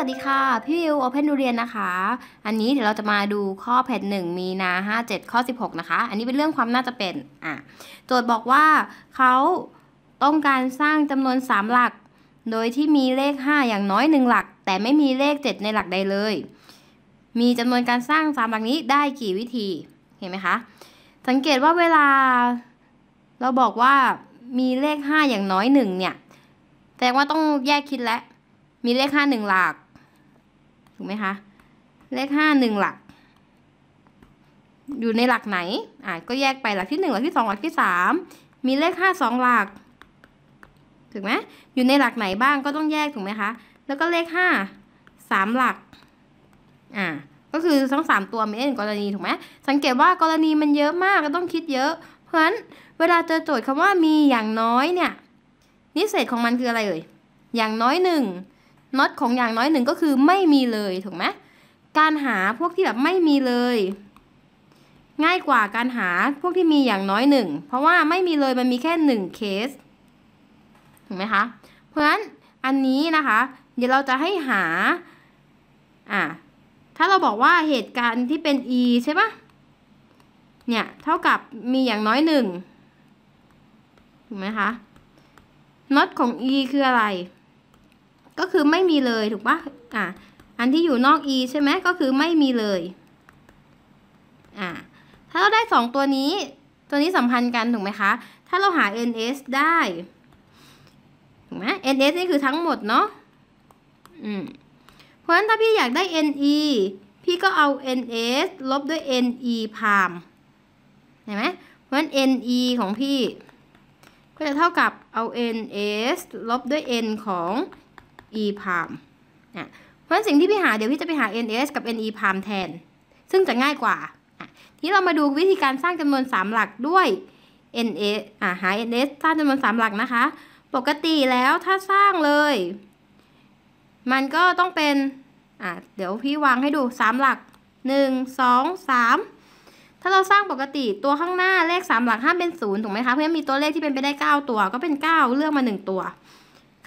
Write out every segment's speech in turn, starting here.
วัสดีค่ะ พี่วิวโอเพนดูเรียนนะคะ อันนี้เดี๋ยวเราจะมาดูข้อผ่นหนึ่งมีนาห้าเจ็ดข้อสิบหกนะคะ อันนี้เป็นเรื่องความน่าจะเป็นอ่ะโจทย์บอกว่าเขาต้องการสร้างจำนวนสามหลัก โดยที่มีเลขห้าอย่างน้อยหนึ่งหลัก แต่ไม่มีเลขเจ็ดในหลักใดเลย มีจำนวนการสร้างสามหลักนี้ได้กี่วิธี เห็นไหมคะ สังเกตว่าเวลาเราบอกว่ามีเลขห้าอย่างน้อยหนึ่งเนี่ยแสดงว่าต้องแยกคิดแล้วมีเลขห้าหนึ่งหลักถูกไหมคะ เลขห้าหนึ่งหลัก อยู่ในหลักไหน อ่ะ ก็แยกไปหลักที่หนึ่งหลักที่สองหลักที่สามมีเลขห้าสองหลัก ถูกไหมอยู่ในหลักไหนบ้างก็ต้องแยกถูกไหมคะ แล้วก็เลขห้าสามหลัก อ่า ก็คือทั้งสามตัวมีเ็นกรณีถูกไหม สังเกตว่ากรณีมันเยอะมากก็ต้องคิดเยอะ เพราะฉะนั้นเวลาเจอโจทย์คำว่ามีอย่างน้อยเนี่ย นิเศษของมันคืออะไรเอ่ยอย่างน้อยหนึ่งน็อตของอย่างน้อยหนึ่งก็คือไม่มีเลยถูกไหมการหาพวกที่แบบไม่มีเลยง่ายกว่าการหาพวกที่มีอย่างน้อยหนึ่งเพราะว่าไม่มีเลยมันมีแค่หนึ่งเคสถูกไหมคะเพราะฉะนั้นอันนี้นะคะเดี๋ยวเราจะให้หาอ่าถ้าเราบอกว่าเหตุการณ์ที่เป็น e ใช่ปะเนี่ยเท่ากับมีอย่างน้อยหนึ่งถูกไหมคะน็อตของ e คืออะไรก็คือไม่มีเลย ถูกปะอ่ะ อันที่อยู่นอก e ใช่ไหม ก็คือไม่มีเลย อ่ะถ้าเราได้สองตัวนี้ ตัวนี้สัมพันธ์กันถูกไหมคะ ถ้าเราหา ns ได้ ถูกไหม ns นี่คือทั้งหมดเนาะ อืมเพราะฉะนั้นถ้าพี่อยากได้ ne พี่ก็เอา ns ลบด้วย ne พามเห็นไหมเพราะฉะนั้น ne ของพี่ ก็จะเท่ากับเอา ns ลบด้วย n ของ e p r i m นะเพราะฉะนั้นสิ่งที่พี่หาเดี๋ยวพี่จะไปหา ns กับ ne p r i m แทน ซึ่งจะง่ายกว่าที่เรามาดูวิธีการสร้างจำนวน 3 หลักด้วย ns อ่าหา ns สร้างจำนวน 3 หลักนะคะ ปกติแล้วถ้าสร้างเลย มันก็ต้องเป็น อ่าเดี๋ยวพี่วางให้ดู 3 หลัก 1 2 3 ถ้าเราสร้างปกติตัวข้างหน้าเลข 3 หลักห้ามเป็น0ถูกไหมคะ เพื่อมีตัวเลขที่เป็นไปได้ 9 ตัว ก็เป็น 9 เลือกมา 1 ตัว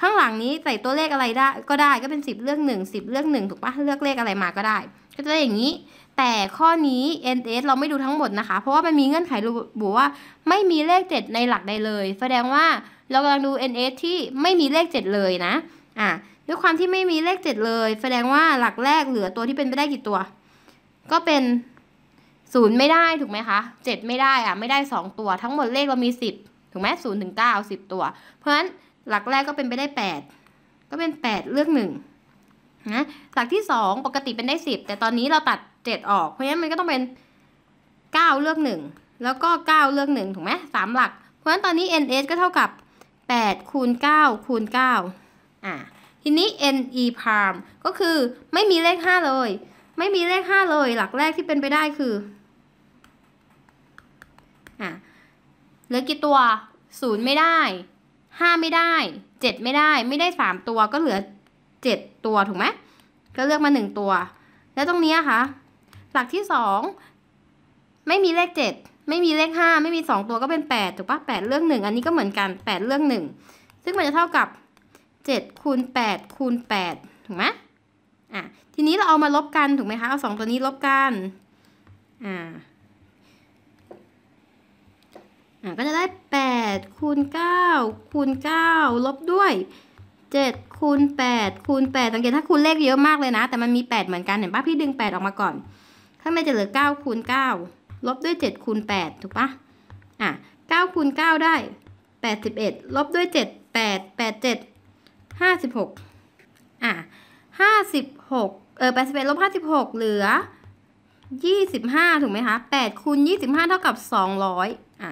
ข้างหลังนี้ใส่ตัวเลขอะไรได้ก็ได้ก็เป็น 10 เลือก1 10เลือก1ถูกปะเลือกเลขอะไรมาก็ได้ก็จะได้อย่างนี้ แต่ข้อนี้ n s เราไม่ดูทั้งหมดนะคะ เพราะว่ามันมีเงื่อนไขระบุว่าไม่มีเลข 7 ในหลักใดเลย แสดงว่าเรากำลังดู n s ที่ไม่มีเลข 7 เลยนะอ่ะด้วยความที่ไม่มีเลข 7 เลย แสดงว่าหลักแรกเหลือตัวที่เป็นไปได้กี่ตัว ก็เป็นศูนย์ไม่ได้ถูกไหมคะเจ็ดไม่ได้อ่ะไม่ได้สองตัวทั้งหมดเลขเรามีสิบถูกไหมศูนย์ถึงเก้าสิบตัว เพราะฉะนั้นหลักแรกก็เป็นไปได้ 8 ก็เป็น 8 เลือก1นะหลักที่2ปกติเป็นได้10 แต่ตอนนี้เราตัด 7 ออกเพราะฉะนั้นมันก็ต้องเป็น 9 เลือก 1 แล้วก็ 9 เลือก1ถูกไหมสามหลัก เพราะฉะนั้นตอนนี้ ns ก็เท่ากับ8คูณ9คูณ9อ่าทีนี้ ne prime ก็คือไม่มีเลข 5 เลยไม่มีเลข 5 เลย หลักแรกที่เป็นไปได้คืออ่ะเหลือกี่ตัว0ไม่ได้ห้าไม่ได้เจ็ดไม่ได้ ไม่ได้สามตัวก็เหลือเจ็ดตัวถูกไหม ก็เลือกมาหนึ่งตัว แล้วตรงนี้ค่ะ หลักที่สองไม่มีเลขเจ็ดไม่มีเลขห้าไม่มีสองตัวก็เป็นแปดถูกปะแปดเรื่องหนึ่งอันนี้ก็เหมือนกันแปดเรื่องหนึ่งซึ่งมันจะเท่ากับเจ็ดคูณแปดคูณแปดถูกไหมอ่ะทีนี้เราเอามาลบกันถูกไหมคะเอาสองตัวนี้ลบกัน อ่าก็จะได้ 8คูณ9คูณ9ลบด้วย 7คูณ8คูณ8สังเกตถ้าคูณเลขเยอะมากเลยนะแต่มันมี 8 เหมือนกัน เห็นปะพี่ดึง 8 ออกมาก่อนข้างในจะเหลือ9คูณ9 ลบด้วย 7คูณ8 ถูกปะอ่ะ9คูณ9ได้ 81 ลบด้วย 7 8 8 7 56อ่ะ56 เออ81ลบ56เหลือ 25 ถูกไหมคะ8คูณ25 เท่ากับ 200อ่ะ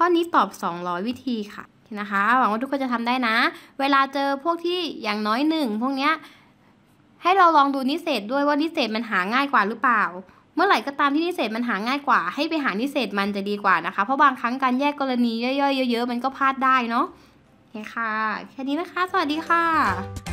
ข้อนี้ตอบ 200 วิธีค่ะ นะคะ หวังว่าทุกคนจะทำได้นะ เวลาเจอพวกที่อย่างน้อยหนึ่ง พวกเนี้ย ให้เราลองดูนิเศษด้วยว่านิเศษมันหาง่ายกว่าหรือเปล่า เมื่อไหร่ก็ตามที่นิเศษมันหาง่ายกว่า ให้ไปหานิเศษมันจะดีกว่านะคะ เพราะบางครั้งการแยกกรณีย่อยๆเยอะๆมันก็พลาดได้เนาะโอเคค่ะ แค่นี้นะคะ สวัสดีค่ะ